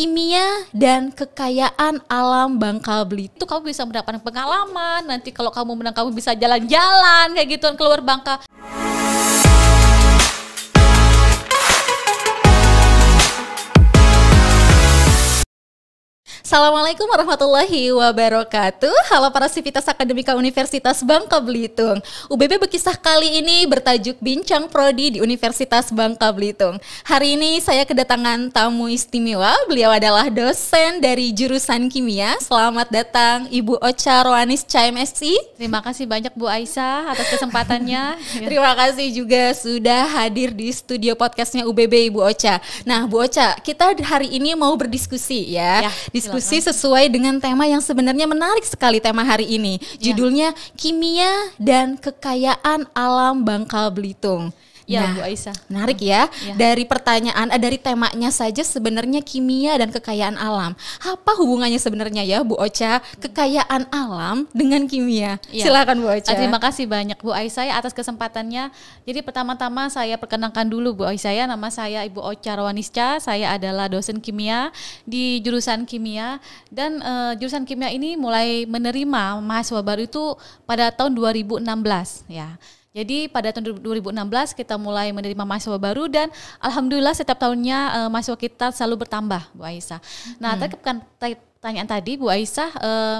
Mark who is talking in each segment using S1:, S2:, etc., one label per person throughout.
S1: kimia dan kekayaan alam Bangka Belitung kamu bisa mendapatkan pengalaman nanti kalau kamu menang kamu bisa jalan-jalan kayak gituan keluar Bangka Assalamualaikum warahmatullahi wabarakatuh. Halo para sivitas akademika Universitas Bangka Belitung. UBB Bekisah kali ini bertajuk Bincang Prodi di Universitas Bangka Belitung. Hari ini saya kedatangan tamu istimewa. Beliau adalah dosen dari jurusan kimia. Selamat datang Ibu Ocha Roanis CMSI. Terima kasih banyak Bu Aisyah atas kesempatannya. Terima kasih juga sudah hadir di studio podcastnya UBB Ibu Ocha. Nah Bu Ocha, kita hari ini mau berdiskusi ya. ya diskusi diskusi sesuai dengan tema yang sebenarnya menarik sekali tema hari ini. Ya. Judulnya Kimia dan Kekayaan Alam Bangka Belitung.
S2: Ya, nah, Bu Aisyah.
S1: Menarik hmm. ya. ya. Dari pertanyaan eh, dari temanya saja sebenarnya kimia dan kekayaan alam. Apa hubungannya sebenarnya ya, Bu Ocha? Kekayaan alam dengan kimia. Ya. Silakan Bu Ocha. Ah, terima kasih banyak Bu Aisyah ya, atas kesempatannya. Jadi pertama-tama saya perkenalkan dulu Bu Aisyah, ya. nama saya Ibu Ocha Rawanisca. Saya adalah dosen kimia di jurusan kimia dan uh, jurusan kimia ini mulai menerima mahasiswa baru itu pada tahun 2016 ya. Jadi pada tahun 2016 kita mulai menerima mahasiswa baru dan alhamdulillah setiap tahunnya uh, mahasiswa kita selalu bertambah, Bu Aisyah. Nah, hmm. terkait pertanyaan tadi Bu Aisyah uh,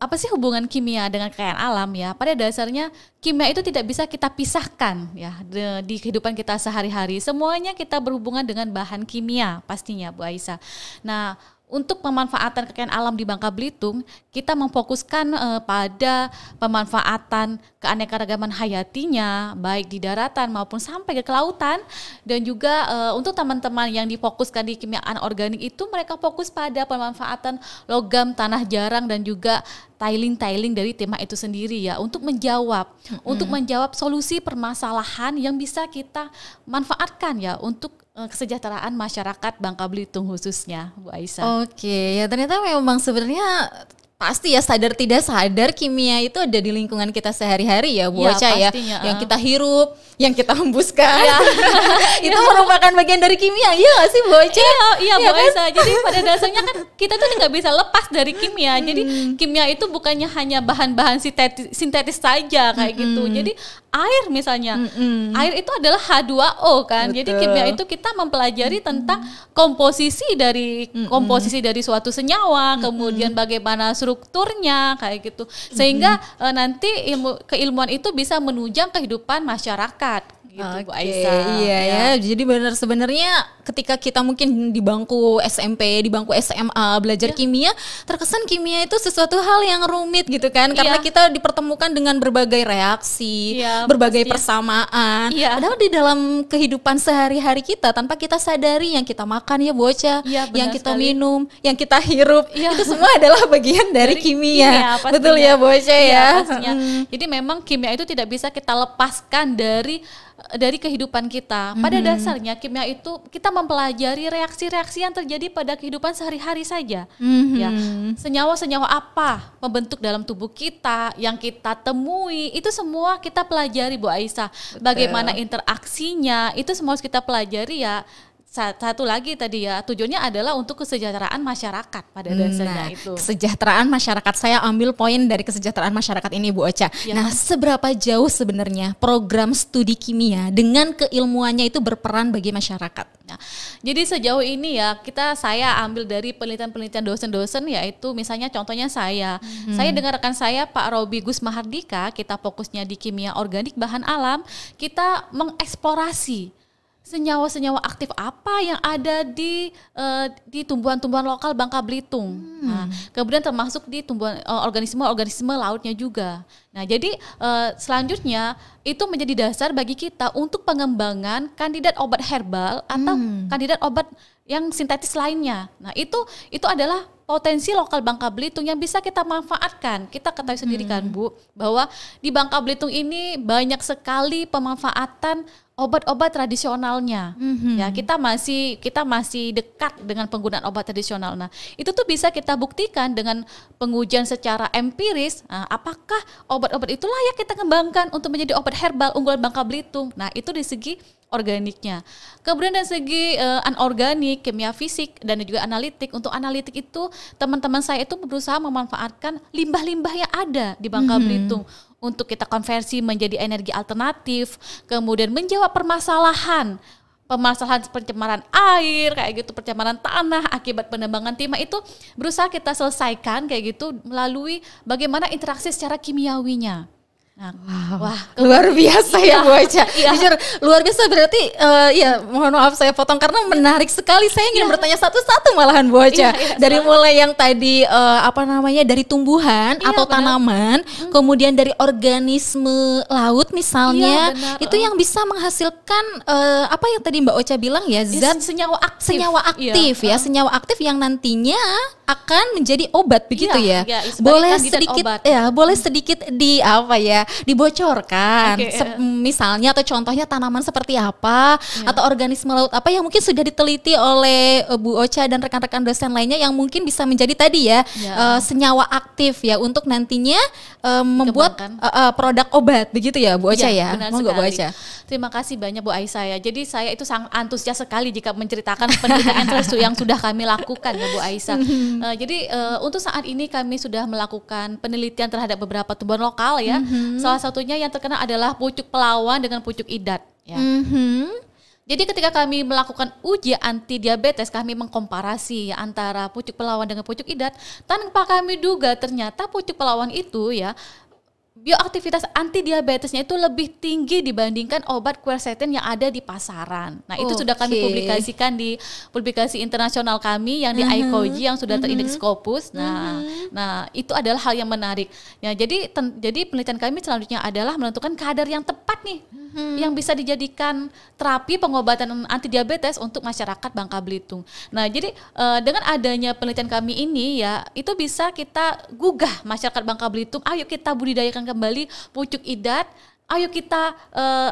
S1: apa sih hubungan kimia dengan kekayaan alam ya? Pada dasarnya kimia itu tidak bisa kita pisahkan ya de, di kehidupan kita sehari-hari. Semuanya kita berhubungan dengan bahan kimia pastinya Bu Aisyah. Nah, untuk pemanfaatan kekayaan alam di Bangka Belitung, kita memfokuskan eh, pada pemanfaatan keanekaragaman hayatinya, baik di daratan maupun sampai ke kelautan, dan juga eh, untuk teman-teman yang difokuskan di kimiaan organik itu mereka fokus pada pemanfaatan logam tanah jarang dan juga tiling-tiling dari tema itu sendiri ya untuk menjawab -hmm. untuk menjawab solusi permasalahan yang bisa kita manfaatkan ya untuk Eh, kesejahteraan masyarakat Bangka Belitung khususnya, Bu Aisyah. Oke, ya ternyata memang sebenarnya pasti ya sadar tidak sadar kimia itu ada di lingkungan kita sehari-hari ya Bu ya, ya yang ah. kita hirup yang kita hembuskan ya. itu ya. merupakan bagian dari kimia iya gak sih Bu Aisyah? iya, iya ya, Bu iya kan? jadi pada dasarnya kan kita tuh nggak bisa lepas dari kimia hmm. jadi kimia itu bukannya hanya bahan-bahan sintetis, sintetis saja kayak hmm. gitu jadi air misalnya. mm hmm Air itu adalah H2O kan. Betul. Jadi kimia itu kita mempelajari mm hmm tentang komposisi dari Mm-mm. komposisi dari suatu senyawa, mm hmm kemudian bagaimana strukturnya kayak gitu. Sehingga mm nanti ilmu keilmuan itu bisa menunjang kehidupan masyarakat gitu okay, Bu Aisyah. Iya ya, ya. jadi benar sebenarnya ketika kita mungkin di bangku SMP, di bangku SMA belajar ya. kimia, terkesan kimia itu sesuatu hal yang rumit gitu kan iya. karena kita dipertemukan dengan berbagai reaksi, ya, berbagai persamaan. Ya. Padahal di dalam kehidupan sehari-hari kita tanpa kita sadari yang kita makan ya bocah, ya, yang kita sekali. minum, yang kita hirup, ya. itu semua adalah bagian dari, dari kimia. kimia Betul ya bocah ya. ya. Hmm. Jadi memang kimia itu tidak bisa kita lepaskan dari dari kehidupan kita. Pada mm -hmm. dasarnya kimia itu kita mempelajari reaksi-reaksi yang terjadi pada kehidupan sehari-hari saja. Mm -hmm. Ya, mm-hmm. senyawa-senyawa apa membentuk dalam tubuh kita yang kita temui itu semua kita pelajari Bu Aisyah. Bagaimana interaksinya itu semua harus kita pelajari ya satu lagi tadi ya tujuannya adalah untuk kesejahteraan masyarakat pada dasarnya nah, itu. Kesejahteraan masyarakat saya ambil poin dari kesejahteraan masyarakat ini Bu Ocha. Ya. Nah, seberapa jauh sebenarnya program studi kimia dengan keilmuannya itu berperan bagi masyarakat? Nah, jadi sejauh ini ya kita saya ambil dari penelitian-penelitian dosen-dosen yaitu misalnya contohnya saya. Hmm. Saya dengan rekan saya Pak Robi Gus Mahardika, kita fokusnya di kimia organik bahan alam, kita mengeksplorasi senyawa-senyawa aktif apa yang ada di uh, di tumbuhan-tumbuhan lokal Bangka Belitung. Hmm. Nah, kemudian termasuk di tumbuhan eh, organisme-organisme uh, lautnya juga. Nah, jadi uh, selanjutnya itu menjadi dasar bagi kita untuk pengembangan kandidat obat herbal atau hmm. kandidat obat yang sintetis lainnya. Nah, itu itu adalah potensi lokal Bangka Belitung yang bisa kita manfaatkan. Kita ketahui sendiri kan, hmm. kan, Bu, bahwa di Bangka Belitung ini banyak sekali pemanfaatan obat-obat tradisionalnya. Mm-hmm. Ya, kita masih kita masih dekat dengan penggunaan obat tradisional. Nah, itu tuh bisa kita buktikan dengan pengujian secara empiris, nah, apakah obat-obat itu layak kita kembangkan untuk menjadi obat herbal unggulan Bangka Belitung. Nah, itu di segi organiknya. Kemudian dari segi uh, anorganik, kimia fisik dan juga analitik. Untuk analitik itu teman-teman saya itu berusaha memanfaatkan limbah-limbah yang ada di Bangka mm-hmm. Belitung untuk kita konversi menjadi energi alternatif, kemudian menjawab permasalahan permasalahan pencemaran air kayak gitu pencemaran tanah akibat penebangan timah itu berusaha kita selesaikan kayak gitu melalui bagaimana interaksi secara kimiawinya Nah, wow. Wah, luar biasa ya, Bu Aca. Iya. iya. Jujur, luar biasa berarti uh, ya mohon maaf saya potong karena iya. menarik sekali. Saya ingin iya. bertanya satu-satu malahan Bu Aca. Iya, iya, dari mulai yang tadi uh, apa namanya dari tumbuhan iya, atau benar. tanaman, hmm. kemudian dari organisme laut misalnya, iya, itu yang bisa menghasilkan uh, apa yang tadi Mbak Ocha bilang ya, iya, zat senyawa aktif. Senyawa aktif iya. ya, senyawa aktif yang nantinya akan menjadi obat begitu iya, ya. Iya, iya boleh sedikit obat. ya, boleh hmm. sedikit di apa ya, dibocorkan. Okay, Se- iya. misalnya atau contohnya tanaman seperti apa iya. atau organisme laut apa yang mungkin sudah diteliti oleh e, Bu Ocha dan rekan-rekan dosen lainnya yang mungkin bisa menjadi tadi ya uh, senyawa aktif ya untuk nantinya uh, membuat uh, uh, produk obat begitu ya Bu Ocha ya. Mau nggak Bu Ocha? Terima kasih banyak Bu Aisyah ya. Jadi saya itu sangat antusias sekali jika menceritakan penelitian yang sudah kami lakukan ya Bu Aisyah. Hmm. -hmm. uh, jadi uh, untuk saat ini kami sudah melakukan penelitian terhadap beberapa tumbuhan lokal ya. Mm -hmm. Salah satunya yang terkena adalah pucuk pelawan dengan pucuk idat. Ya. Mm -hmm. Jadi ketika kami melakukan uji anti diabetes, kami mengkomparasi ya, antara pucuk pelawan dengan pucuk idat. Tanpa kami duga ternyata pucuk pelawan itu ya bioaktivitas anti diabetesnya itu lebih tinggi dibandingkan obat quercetin yang ada di pasaran. Nah, itu okay. sudah kami publikasikan di publikasi internasional kami yang di uh-huh. Mm-hmm. ICOGI yang sudah mm-hmm. terindeks uh-huh. Scopus. Nah, mm-hmm. nah itu adalah hal yang menarik. Ya, jadi ten, jadi penelitian kami selanjutnya adalah menentukan kadar yang tepat nih uh-huh. yang bisa dijadikan terapi pengobatan anti diabetes untuk masyarakat Bangka Belitung. Nah, jadi uh, dengan adanya penelitian kami ini ya, itu bisa kita gugah masyarakat Bangka Belitung, ayo kita budidayakan kembali pucuk idat. Ayo kita uh,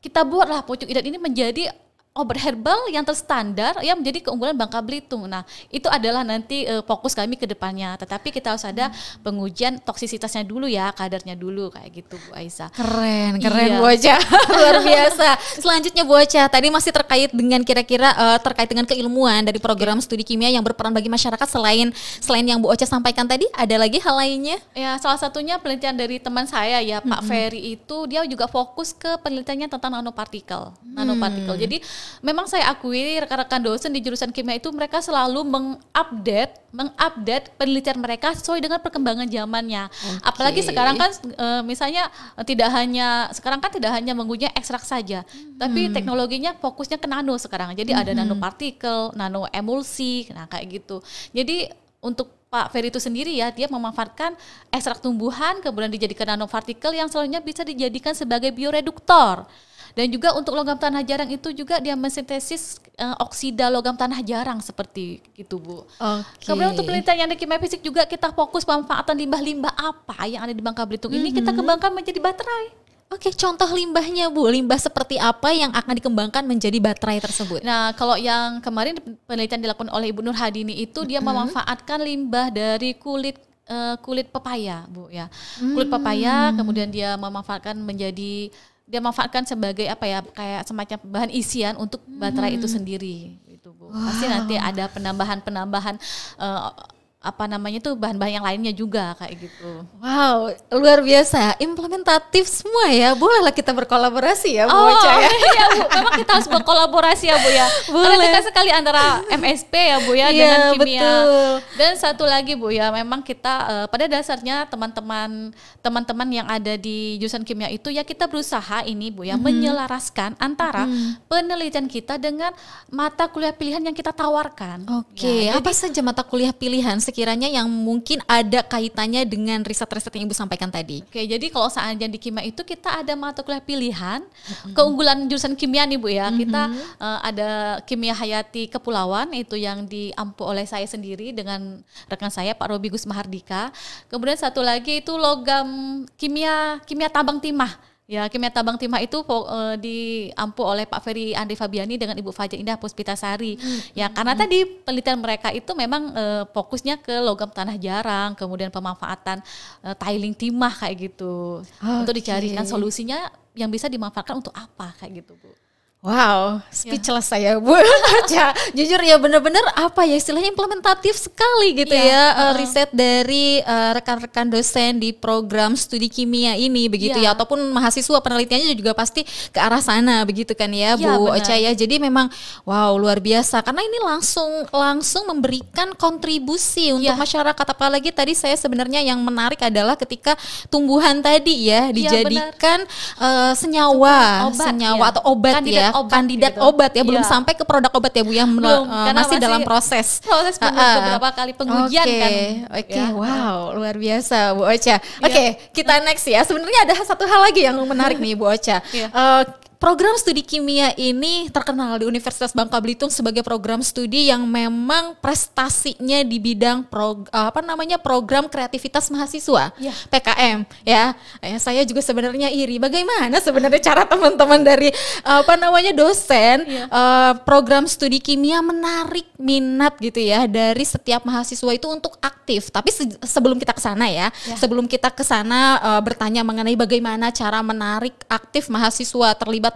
S1: kita buatlah pucuk idat ini menjadi obat herbal yang terstandar yang menjadi keunggulan Bangka Belitung. Nah, itu adalah nanti uh, fokus kami ke depannya. Tetapi kita harus ada hmm. pengujian toksisitasnya dulu ya, kadarnya dulu kayak gitu Bu Aisa. Keren, keren iya. Bu Aca. Luar biasa. Selanjutnya Bu Aca, tadi masih terkait dengan kira-kira uh, terkait dengan keilmuan dari program studi kimia yang berperan bagi masyarakat selain selain yang Bu Ocha sampaikan tadi, ada lagi hal lainnya? Ya, salah satunya penelitian dari teman saya ya, Pak hmm. Ferry itu dia juga fokus ke penelitiannya tentang nanopartikel. Hmm. Nanopartikel. Hmm. Jadi memang saya akui rekan-rekan dosen di jurusan kimia itu mereka selalu mengupdate mengupdate penelitian mereka sesuai dengan perkembangan zamannya. Okay. Apalagi sekarang kan eh, misalnya eh, tidak hanya sekarang kan tidak hanya menggunakan ekstrak saja, hmm. tapi hmm. teknologinya fokusnya ke nano sekarang. Jadi hmm. ada partikel, nano emulsi, nah kayak gitu. Jadi untuk Pak Ferry itu sendiri ya, dia memanfaatkan ekstrak tumbuhan kemudian dijadikan nanopartikel yang selanjutnya bisa dijadikan sebagai bioreduktor. Dan juga untuk logam tanah jarang itu juga dia mensintesis uh, oksida logam tanah jarang seperti itu, Bu. Okay. Kemudian untuk penelitian yang di kimia fisik juga kita fokus pemanfaatan limbah-limbah apa yang ada di Bangka Belitung ini mm -hmm. kita kembangkan menjadi baterai. Oke, contoh limbahnya Bu, limbah seperti apa yang akan dikembangkan menjadi baterai tersebut? Nah, kalau yang kemarin penelitian dilakukan oleh Ibu Nur Hadini itu dia mm -hmm. memanfaatkan limbah dari kulit uh, kulit pepaya, Bu ya. Kulit mm. pepaya kemudian dia memanfaatkan menjadi dia manfaatkan sebagai apa ya kayak semacam bahan isian untuk baterai hmm. itu sendiri itu
S2: bu wow. pasti nanti
S1: ada penambahan penambahan uh, apa namanya tuh bahan-bahan yang lainnya juga kayak gitu. Wow, luar biasa. Implementatif semua ya. Bolehlah kita berkolaborasi ya Bu oh, Ocha ya. Iya Bu, memang kita harus berkolaborasi ya Bu ya. Boleh. Karena kita sekali antara MSP ya Bu ya iya, dengan kimia. Betul. Dan satu lagi Bu ya, memang kita uh, pada dasarnya teman-teman teman-teman yang ada di jurusan kimia itu ya kita berusaha ini Bu ya hmm. menyelaraskan antara hmm. penelitian kita dengan mata kuliah pilihan yang kita tawarkan. Oke, okay. ya, apa saja mata kuliah pilihan sekiranya yang mungkin ada kaitannya dengan riset-riset yang Ibu sampaikan tadi. Oke, jadi kalau seandainya di kimia itu kita ada mata kuliah pilihan, mm-hmm. keunggulan jurusan kimia nih Bu ya. Mm-hmm. Kita uh, ada kimia hayati kepulauan itu yang diampu oleh saya sendiri dengan rekan saya Pak Robi Gus Mahardika. Kemudian satu lagi itu logam kimia kimia tabang timah. Ya, Kimia Tabang Timah itu uh, diampu oleh Pak Ferry Andri Fabiani dengan Ibu Fajar Indah Puspitasari. Hmm. Ya, karena hmm. tadi penelitian mereka itu memang uh, fokusnya ke logam tanah jarang, kemudian pemanfaatan uh, tiling timah kayak gitu. Okay. Ah, untuk dicarikan solusinya yang bisa dimanfaatkan untuk apa kayak gitu, Bu. Wow, ya. speechless ya. saya Bu Aja. Ya, jujur ya benar-benar apa ya istilahnya implementatif sekali gitu ya, ya uh, riset dari eh, rekan-rekan uh, dosen di program studi kimia ini begitu ya. ya ataupun mahasiswa penelitiannya juga pasti ke arah sana begitu kan ya, ya Bu Ocha ya. Jadi memang wow luar biasa karena ini langsung langsung memberikan kontribusi untuk masyarakat apalagi tadi saya sebenarnya yang menarik adalah ketika tumbuhan tadi ya dijadikan uh, senyawa, obat, senyawa atau obat Kandidat ya Iya, obat kandidat gitu. obat ya belum ya. sampai ke produk obat ya bu yang belum, uh, masih, masih dalam proses proses uh, uh, beberapa kali pengujian okay. kan oke okay. ya. wow luar biasa bu Ocha iya. oke okay, ya. kita next ya sebenarnya ada satu hal lagi yang menarik nih bu Ocha ya. uh, program studi kimia ini terkenal di Universitas Bangka Belitung sebagai program studi yang memang prestasinya di bidang pro, eh, apa namanya program kreativitas mahasiswa iya. ya. PKM eh, ya. Saya juga sebenarnya iri bagaimana sebenarnya cara teman-teman dari eh, apa namanya dosen ya. uh, program studi kimia menarik minat gitu ya dari setiap mahasiswa itu untuk aktif. Tapi se sebelum kita ke sana ya, ya, sebelum kita ke sana uh, bertanya mengenai bagaimana cara menarik aktif mahasiswa terlibat terlibat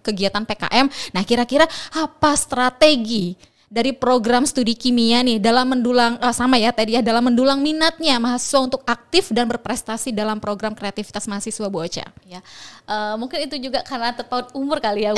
S1: dalam kegiatan PKM. Nah, kira-kira apa strategi dari program studi kimia nih dalam mendulang oh sama ya tadi ya dalam mendulang minatnya mahasiswa untuk aktif dan berprestasi dalam program kreativitas mahasiswa Ocha. Ya. Uh, mungkin itu juga karena terpaut umur kali ya.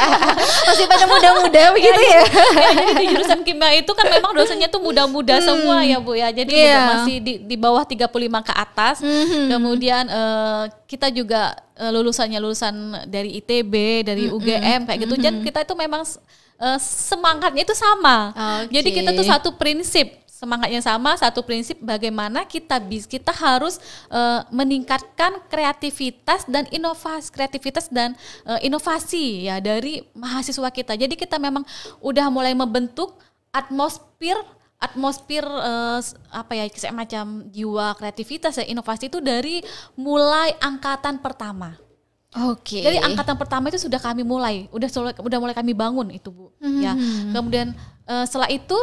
S1: Masih pada muda-muda iya, begitu iya. ya. ya jadi jurusan kimia itu kan memang dosennya tuh muda-muda hmm. semua ya Bu ya. Jadi yeah. masih di, di bawah 35 ke atas. Mm -hmm. Kemudian uh, kita juga uh, lulusannya lulusan dari ITB, dari -hmm. UGM hmm, kayak gitu. Mm -hmm. Dan hmm. kita itu memang uh, semangatnya itu sama. Okay. Ah, jadi kita tuh satu prinsip semangatnya sama satu prinsip bagaimana kita bis kita harus uh, meningkatkan kreativitas dan inovasi kreativitas dan uh, inovasi ya dari mahasiswa kita jadi kita memang udah mulai membentuk atmosfer atmosfer uh, apa ya macam jiwa kreativitas ya inovasi itu dari mulai angkatan pertama Oke. Okay. Jadi angkatan pertama itu sudah kami mulai, udah sudah mulai kami bangun itu bu.
S2: Hmm. Ya, mm-hmm.
S1: kemudian uh, setelah itu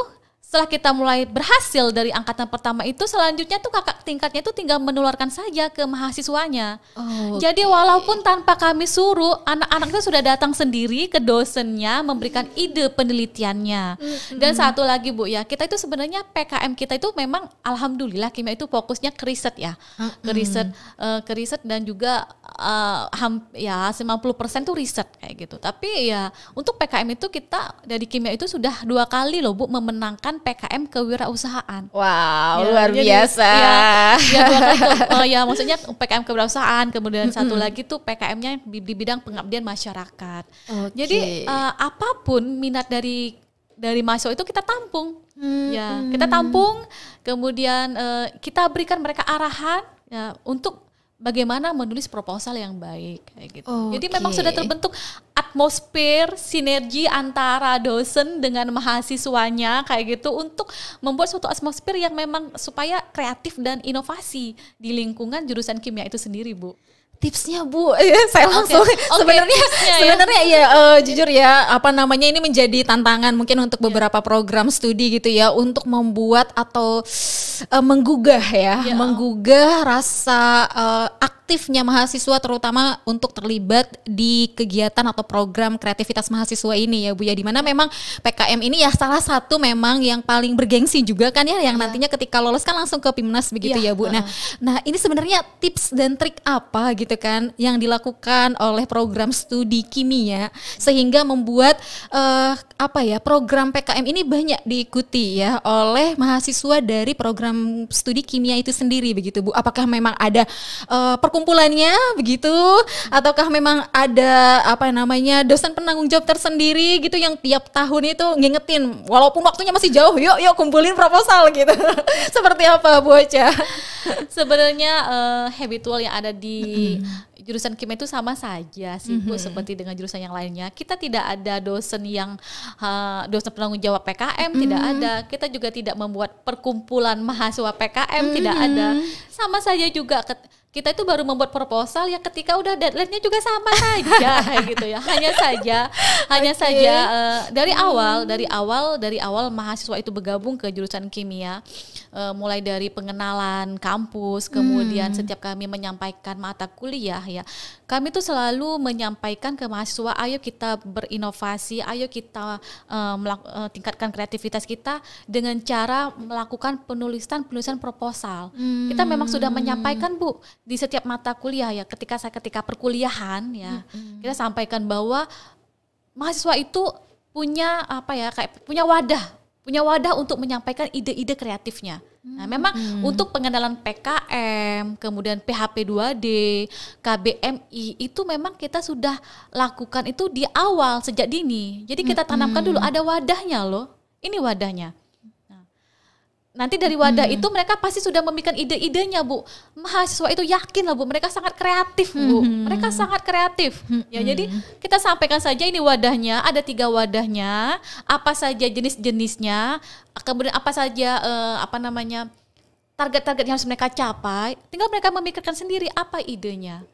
S1: setelah kita mulai berhasil dari angkatan pertama itu selanjutnya tuh kakak tingkatnya itu tinggal menularkan saja ke mahasiswanya. Oh, okay. Jadi walaupun tanpa kami suruh anak-anak itu sudah datang sendiri ke dosennya memberikan ide penelitiannya. Dan satu lagi Bu ya, kita itu sebenarnya PKM kita itu memang alhamdulillah kimia itu fokusnya ke riset ya. Ke riset uh, ke riset dan juga uh, ham, ya 90% tuh riset kayak gitu. Tapi ya untuk PKM itu kita dari kimia itu sudah dua kali loh Bu memenangkan PKM kewirausahaan. Wow, ya, luar jadi, biasa. Ya, ya, uh, ya maksudnya PKM kewirausahaan, kemudian satu lagi tuh PKM-nya di, bidang pengabdian masyarakat. Okay. Jadi uh, apapun minat dari dari mahasiswa itu kita tampung. Hmm. Ya, kita tampung, kemudian uh, kita berikan mereka arahan ya untuk bagaimana menulis proposal yang baik kayak gitu. Okay. Jadi memang sudah terbentuk atmosfer sinergi antara dosen dengan mahasiswanya kayak gitu untuk membuat suatu atmosfer yang memang supaya kreatif dan inovasi di lingkungan jurusan kimia itu sendiri, Bu tipsnya bu eh, saya langsung okay. okay, ya. sebenarnya sebenarnya ya, ya uh, jujur ya apa namanya ini menjadi tantangan mungkin untuk iya. beberapa yeah. program studi gitu ya untuk membuat atau uh, menggugah ya yeah. Oh. menggugah rasa uh, aktifnya mahasiswa terutama untuk terlibat di kegiatan atau program kreativitas mahasiswa ini ya Bu ya dimana memang PKM ini ya salah satu memang yang paling bergengsi juga kan ya yang ya. nantinya ketika lolos kan langsung ke Pimnas begitu ya, ya Bu. Nah, nah ini sebenarnya tips dan trik apa gitu kan yang dilakukan oleh program studi kimia ya, sehingga membuat uh, apa ya program PKM ini banyak diikuti ya oleh mahasiswa dari program studi kimia itu sendiri begitu Bu. Apakah memang ada uh, perkumpulan kumpulannya begitu ataukah memang ada apa namanya dosen penanggung jawab tersendiri gitu yang tiap tahun itu ngingetin walaupun waktunya masih jauh yuk yuk kumpulin proposal gitu seperti apa Bu Ocha sebenarnya uh, habitual yang ada di jurusan kimia itu sama saja sih Bu mm -hmm. seperti dengan jurusan yang lainnya. Kita tidak ada dosen yang uh, dosen penanggung jawab PKM mm -hmm. tidak ada. Kita juga tidak membuat perkumpulan mahasiswa PKM mm -hmm. tidak ada. Sama saja juga ke, kita itu baru membuat proposal ya ketika udah deadline-nya juga sama saja gitu ya hanya saja hanya okay. saja uh, dari awal dari awal dari awal mahasiswa itu bergabung ke jurusan kimia uh, mulai dari pengenalan kampus kemudian hmm. setiap kami menyampaikan mata kuliah ya kami tuh selalu menyampaikan ke mahasiswa ayo kita berinovasi ayo kita uh, uh, tingkatkan kreativitas kita dengan cara melakukan penulisan penulisan proposal hmm. kita memang sudah hmm. menyampaikan bu di setiap mata kuliah ya ketika saya ketika perkuliahan ya hmm kita sampaikan bahwa mahasiswa itu punya apa ya kayak punya wadah punya wadah untuk menyampaikan ide-ide kreatifnya. Nah, memang hmm untuk pengenalan PKM, kemudian PHP 2D, KBMI itu memang kita sudah lakukan itu di awal sejak dini. Jadi kita tanamkan hmm dulu ada wadahnya loh. Ini wadahnya. Nanti dari wadah hmm. itu mereka pasti sudah memikirkan ide-idenya, Bu. Mahasiswa itu yakin lah, Bu. Mereka sangat kreatif, Bu. Hmm. Mereka sangat kreatif. Ya, hmm. Ya, jadi kita sampaikan saja ini wadahnya, ada tiga wadahnya, apa saja jenis-jenisnya, kemudian apa saja uh, apa namanya? target-target yang harus mereka capai, tinggal mereka memikirkan sendiri apa idenya.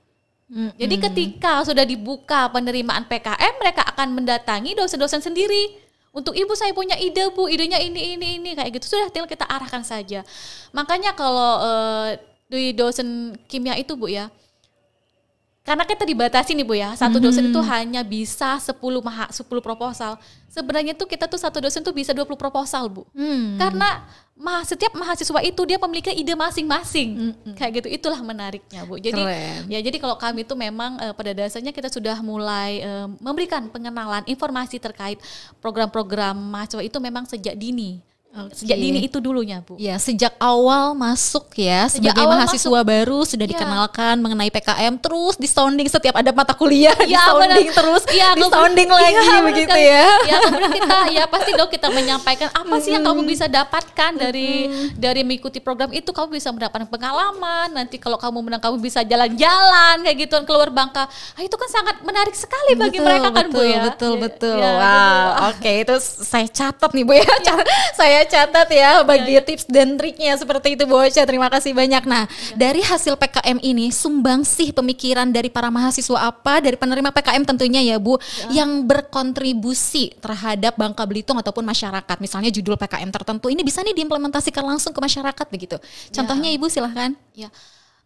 S1: hmm Jadi ketika sudah dibuka penerimaan PKM, mereka akan mendatangi dosen-dosen sendiri untuk ibu saya punya ide bu, idenya ini ini ini kayak gitu. Sudah tinggal kita arahkan saja. Makanya kalau uh, di dosen kimia itu bu ya, karena kita kan dibatasi nih Bu ya. Satu dosen hmm. itu mhm. hanya bisa 10 maha, 10 proposal. Sebenarnya tuh kita tuh satu dosen tuh bisa 20 proposal, Bu. Hmm. Karena ma setiap mahasiswa itu dia memiliki ide masing-masing. Hmm, hmm. Kayak gitu. Itulah menariknya, Bu. Jadi Keren. ya jadi kalau kami itu memang uh, pada dasarnya kita sudah mulai uh, memberikan pengenalan informasi terkait program-program mahasiswa itu memang sejak dini. Okay. Sejak dini itu dulunya, Bu. Ya, sejak awal masuk ya sejak sebagai mahasiswa masuk. baru sudah ya. dikenalkan mengenai PKM terus di sounding setiap ada mata kuliah, iya, iya, iya, ya, di sounding terus, ya, di sounding lagi ya, begitu kan. ya. Ya, kemudian kita ya pasti dong kita menyampaikan apa sih yang kamu bisa dapatkan dari hmm. dari mengikuti program itu kamu bisa mendapatkan pengalaman, nanti kalau kamu menang kamu bisa jalan-jalan kayak gitu keluar bangka. Nah, itu kan sangat menarik sekali bagi betul, mereka kan, betul, Bu ya. Betul, betul. Ya, wow, oke okay, itu saya catat nih, Bu ya. saya catat ya bagi ya, tips dan triknya seperti itu Bu Terima kasih banyak. Nah, ya. dari hasil PKM ini sumbangsih pemikiran dari para mahasiswa apa dari penerima PKM tentunya ya Bu ya. yang berkontribusi terhadap Bangka Belitung ataupun masyarakat. Misalnya judul PKM tertentu ini bisa nih diimplementasikan langsung ke masyarakat begitu. Iya. Contohnya Ibu silahkan. Ya.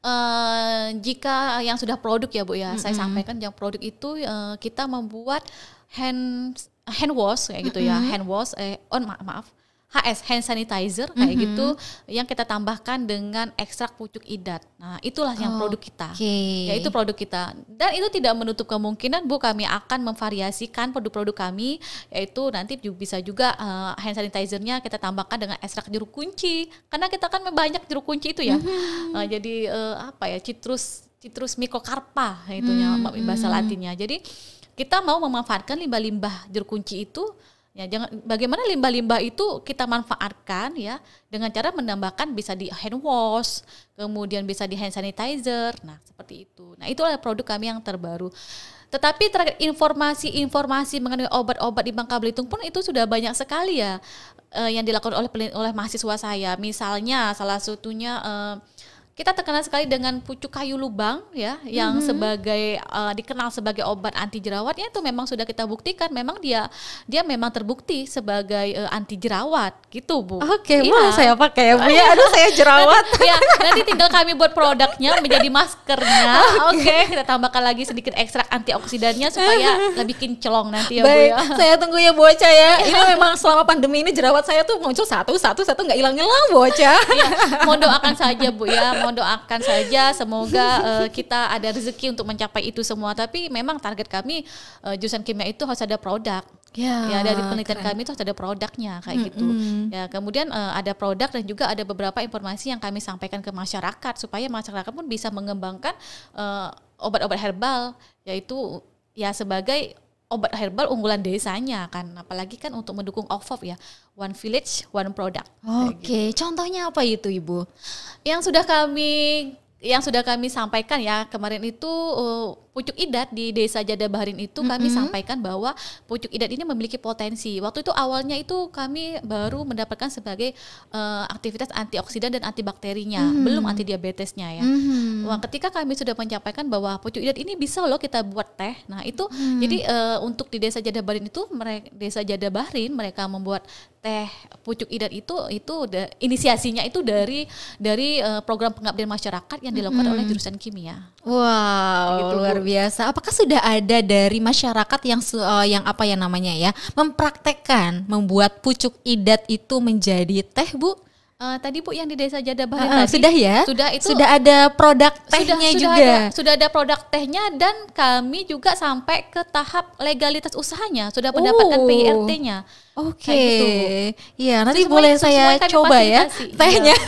S1: Uh, jika yang sudah produk ya Bu ya, mm -hmm. saya sampaikan yang produk itu uh, kita membuat hand hand wash kayak gitu mm -hmm. ya hand wash eh on oh, ma maaf HS hand sanitizer kayak mm -hmm. gitu yang kita tambahkan dengan ekstrak pucuk idat. Nah, itulah yang oh, produk kita. Okay. Ya, itu produk kita. Dan itu tidak menutup kemungkinan Bu kami akan memvariasikan produk-produk kami yaitu nanti juga bisa juga uh, hand sanitizernya kita tambahkan dengan ekstrak jeruk kunci karena kita kan banyak jeruk kunci itu ya. Mm -hmm. uh, jadi uh, apa ya citrus citrus mikokarpa itunya hmm, bahasa Latinnya. Jadi kita mau memanfaatkan limbah-limbah jeruk kunci itu Ya, jangan bagaimana limbah-limbah itu kita manfaatkan ya dengan cara menambahkan bisa di hand wash, kemudian bisa di hand sanitizer. Nah, seperti itu. Nah, itu adalah produk kami yang terbaru. Tetapi terkait informasi-informasi mengenai obat-obat di Bangka Belitung pun itu sudah banyak sekali ya eh, yang dilakukan oleh oleh mahasiswa saya. Misalnya salah satunya eh, kita terkenal sekali dengan pucuk kayu lubang ya yang mm-hmm. sebagai uh, dikenal sebagai obat anti jerawat ya itu memang sudah kita buktikan memang dia dia memang terbukti sebagai uh, anti jerawat gitu Bu. Oke, okay, ya. mau saya pakai ya Bu ya. Aduh saya jerawat. nanti, ya, nanti tinggal kami buat produknya menjadi maskernya. Oke, okay. okay, kita tambahkan lagi sedikit ekstrak antioksidannya supaya lebih kinclong nanti ya Baik, Bu ya. Saya tunggu ya Ocha ya. Ini memang selama pandemi ini jerawat saya tuh muncul satu satu satu nggak hilang-hilang Ocha. Iya, mohon doakan saja Bu ya mendoakan saja semoga uh, kita ada rezeki untuk mencapai itu semua. Tapi memang target kami uh, jurusan kimia itu harus ada produk. Ya, ya dari penelitian kami itu harus ada produknya kayak hmm, gitu. Ya, kemudian uh, ada produk dan juga ada beberapa informasi yang kami sampaikan ke masyarakat supaya masyarakat pun bisa mengembangkan obat obat-obat herbal yaitu ya sebagai obat herbal unggulan desanya kan apalagi kan untuk mendukung OVOP ya one village one product oke okay. gitu. contohnya apa itu ibu yang sudah kami yang sudah kami sampaikan ya kemarin itu uh, pucuk idat di desa Jada Baharin itu mm -hmm. kami sampaikan bahwa pucuk idat ini memiliki potensi. Waktu itu awalnya itu kami baru mendapatkan sebagai uh, aktivitas antioksidan dan antibakterinya, mm -hmm. belum anti diabetesnya ya. Mm -hmm. Wah, ketika kami sudah menyampaikan bahwa pucuk idat ini bisa loh kita buat teh. Nah, itu mm -hmm. jadi uh, untuk di desa Jada Baharin itu mereka desa Jada Baharin mereka membuat teh pucuk idat itu itu da, inisiasinya itu dari dari uh, program pengabdian masyarakat yang dilakukan hmm. oleh jurusan kimia. Wow, gitu, luar Bu. biasa. Apakah sudah ada dari masyarakat yang uh, yang apa ya namanya ya, mempraktekkan membuat pucuk idat itu menjadi teh, Bu? Uh, tadi Bu yang di Desa Jadabahan uh, uh, tadi sudah ya? Sudah itu sudah ada produk tehnya sudah, juga. Sudah ada, sudah ada produk tehnya dan kami juga sampai ke tahap legalitas usahanya, sudah oh. mendapatkan oh. PRT-nya. Oke, okay. Gitu. iya gitu. nanti boleh saya coba ya iya. tehnya.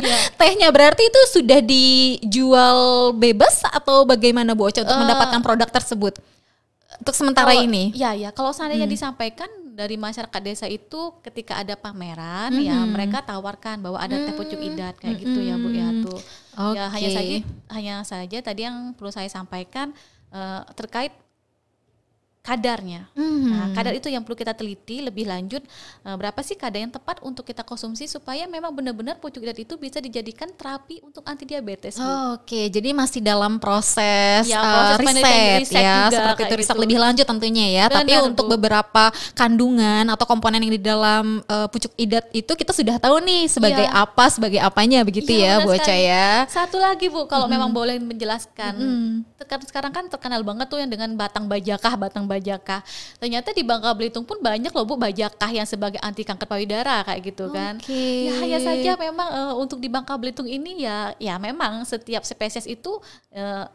S1: Iya. tehnya berarti itu sudah dijual bebas atau bagaimana Bu untuk uh, mendapatkan produk tersebut? Untuk sementara kalau, ini. ya ya. Kalau seandainya hmm. disampaikan dari masyarakat desa itu ketika ada pameran mm-hmm. ya mereka tawarkan bahwa ada mm-hmm. teh pucuk idat kayak mm-hmm. gitu ya Bu ya tuh. Okay. Ya hanya saja hanya saja tadi yang perlu saya sampaikan uh, terkait kadarnya. Mm-hmm. Nah, kadar itu yang perlu kita teliti lebih lanjut uh, berapa sih kadar yang tepat untuk kita konsumsi supaya memang benar-benar pucuk zat itu bisa dijadikan terapi untuk anti diabetes. Oh, Oke, okay. jadi masih dalam proses, ya, eh, proses uh, riset, riset ya, juga, seperti itu riset gitu. lebih lanjut tentunya ya. Benar, Tapi untuk Bu. beberapa kandungan atau komponen yang di dalam uh, pucuk idat itu kita sudah tahu nih sebagai ya. apa, sebagai apanya begitu iya, ya, ya Bu Ocha ya. Satu lagi Bu, kalau mm-hmm. memang boleh menjelaskan. Mm-hmm. Sekarang kan terkenal banget tuh yang dengan batang bajakah, batang bajakah. Ternyata di Bangka Belitung pun banyak loh Bu bajakah yang sebagai anti kanker payudara kayak gitu kan. Ya hanya saja memang uh, untuk di Bangka Belitung ini ya ya memang setiap spesies itu uh,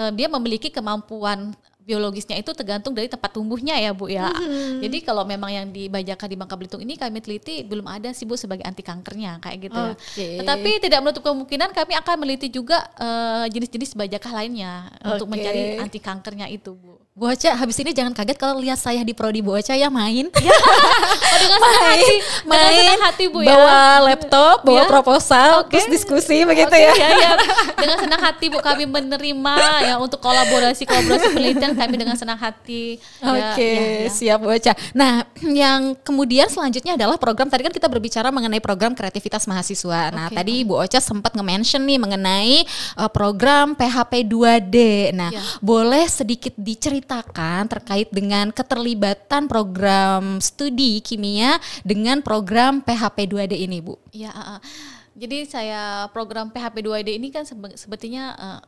S1: uh, dia memiliki kemampuan biologisnya itu tergantung dari tempat tumbuhnya ya Bu ya. Mm-hmm. Jadi kalau memang yang di bajakah di Bangka Belitung ini kami teliti belum ada sih Bu sebagai anti kankernya kayak gitu. Okay. Tetapi tidak menutup kemungkinan kami akan meliti juga uh, jenis-jenis bajakah lainnya okay. untuk mencari anti kankernya itu Bu. Bu Ocha, habis ini jangan kaget kalau lihat saya di Prodi Bu Ocha ya main. Ya. Oh, dengan main, hati. main, dengan hati Bu ya. Bawa laptop, bawa ya. proposal, okay. terus diskusi begitu okay, ya. ya, ya. Dengan senang hati Bu kami menerima ya untuk kolaborasi kolaborasi penelitian kami dengan senang hati. Ya, Oke, okay, ya, ya. siap Bu Ocha. Nah, yang kemudian selanjutnya adalah program tadi kan kita berbicara mengenai program kreativitas mahasiswa. Nah, okay. tadi Bu Ocha sempat nge-mention nih mengenai uh, program PHP 2D. Nah, ya. boleh sedikit diceritakan menceritakan terkait dengan keterlibatan program studi kimia dengan program PHP 2D ini, Bu. Ya, jadi saya program PHP 2D ini kan sebetulnya eh,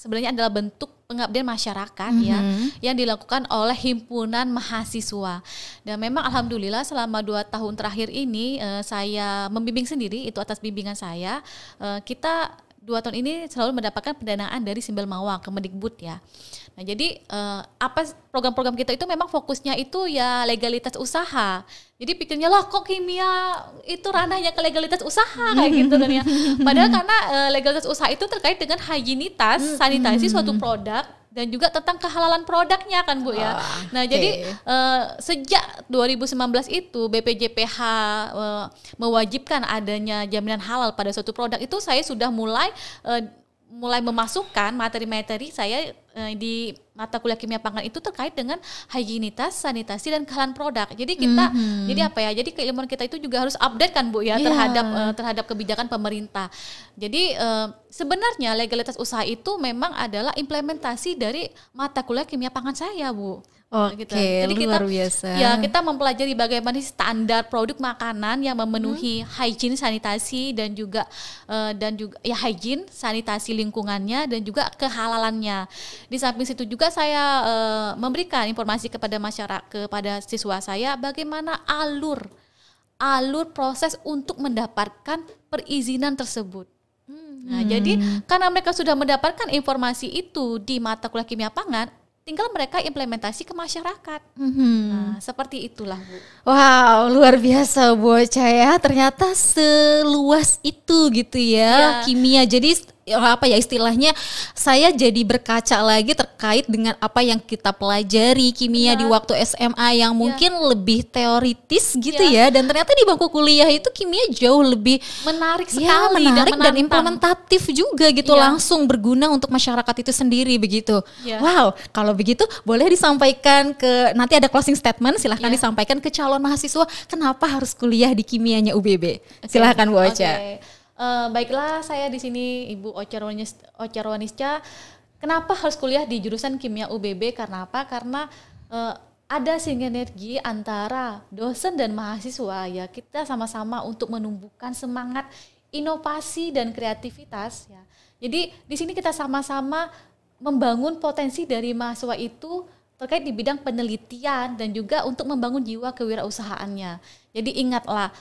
S1: sebenarnya adalah bentuk pengabdian masyarakat mm -hmm. ya mm-hmm. yang dilakukan oleh himpunan mahasiswa dan memang alhamdulillah selama dua tahun terakhir ini eh, saya membimbing sendiri itu atas bimbingan saya eh, kita dua tahun ini selalu mendapatkan pendanaan dari Simbel Mawang Kemendikbud ya. Nah jadi uh, apa program-program kita itu memang fokusnya itu ya legalitas usaha. Jadi pikirnya loh kok kimia itu ranahnya ke legalitas usaha kayak gitu kan ya. Padahal karena eh, legalitas usaha itu terkait dengan higienitas, sanitasi suatu produk dan juga tentang kehalalan produknya kan Bu ya. Oh, nah, jadi uh, sejak 2019 itu BPJPH uh, eh, mewajibkan adanya jaminan halal pada suatu produk itu saya sudah mulai uh, mulai memasukkan materi-materi saya Eh, di mata kuliah kimia pangan itu terkait dengan higienitas, sanitasi dan kehalalan produk. Jadi kita mm-hmm. jadi apa ya? Jadi keilmuan kita itu juga harus update kan Bu ya yeah. terhadap uh, terhadap kebijakan pemerintah. Jadi uh, sebenarnya legalitas usaha itu memang adalah implementasi dari mata kuliah kimia pangan saya, Bu. Nah, Oke, okay, gitu. luar kita, biasa. Ya, kita mempelajari bagaimana standar produk makanan yang memenuhi hmm. hygiene sanitasi dan juga uh, dan juga ya hygiene sanitasi lingkungannya dan juga kehalalannya. Di samping situ juga saya uh, memberikan informasi kepada masyarakat kepada siswa saya bagaimana alur alur proses untuk mendapatkan perizinan tersebut. Hmm. Nah, hmm. jadi karena mereka sudah mendapatkan informasi itu di mata kuliah kimia pangan, tinggal mereka implementasi ke masyarakat. Hmm. Nah, seperti itulah, Bu. Wow, luar biasa buat saya Ternyata seluas itu gitu ya, ya. kimia. Jadi Ya, apa ya istilahnya saya jadi berkaca lagi terkait dengan apa yang kita pelajari kimia ya. di iya. waktu SMA yang iya. mungkin ya. lebih teoritis gitu ya. ya dan ternyata di bangku kuliah itu kimia jauh lebih menarik iya, sekali ya, menarik dan, dan implementatif juga gitu ya. langsung berguna untuk masyarakat itu sendiri begitu. Ya. Wow, kalau begitu boleh disampaikan ke nanti ada closing statement silahkan ya. disampaikan ke calon mahasiswa kenapa harus kuliah di kimianya UBB. Okay. Silahkan Bu Ocha. Okay. Uh, baiklah, saya di sini Ibu Ocarwanis Ocarwanisca. Kenapa harus kuliah di jurusan kimia UBB? Karena apa? Karena uh, ada sinergi antara dosen dan mahasiswa ya. Kita sama-sama untuk menumbuhkan semangat inovasi dan kreativitas ya. Jadi di sini kita sama-sama membangun potensi dari mahasiswa itu terkait di bidang penelitian dan juga untuk membangun jiwa kewirausahaannya. Jadi ingatlah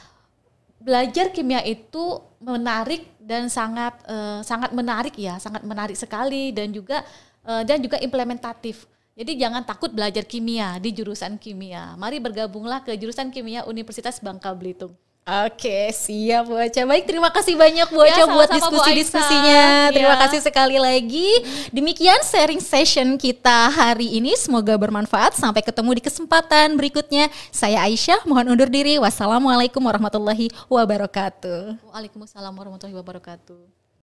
S1: belajar kimia itu menarik dan sangat uh, sangat menarik ya, sangat menarik sekali dan juga uh, dan juga implementatif. Jadi jangan takut belajar kimia di jurusan kimia. Mari bergabunglah ke jurusan kimia Universitas Bangka Belitung. Oke, siap Bu Aca. Baik, terima kasih banyak ya, Bu Aca ya, buat diskusi-diskusinya. Terima kasih sekali lagi. Demikian sharing session kita hari ini. Semoga bermanfaat. Sampai ketemu di kesempatan berikutnya. Saya Aisyah, mohon undur diri. Wassalamualaikum warahmatullahi wabarakatuh. Waalaikumsalam warahmatullahi wabarakatuh.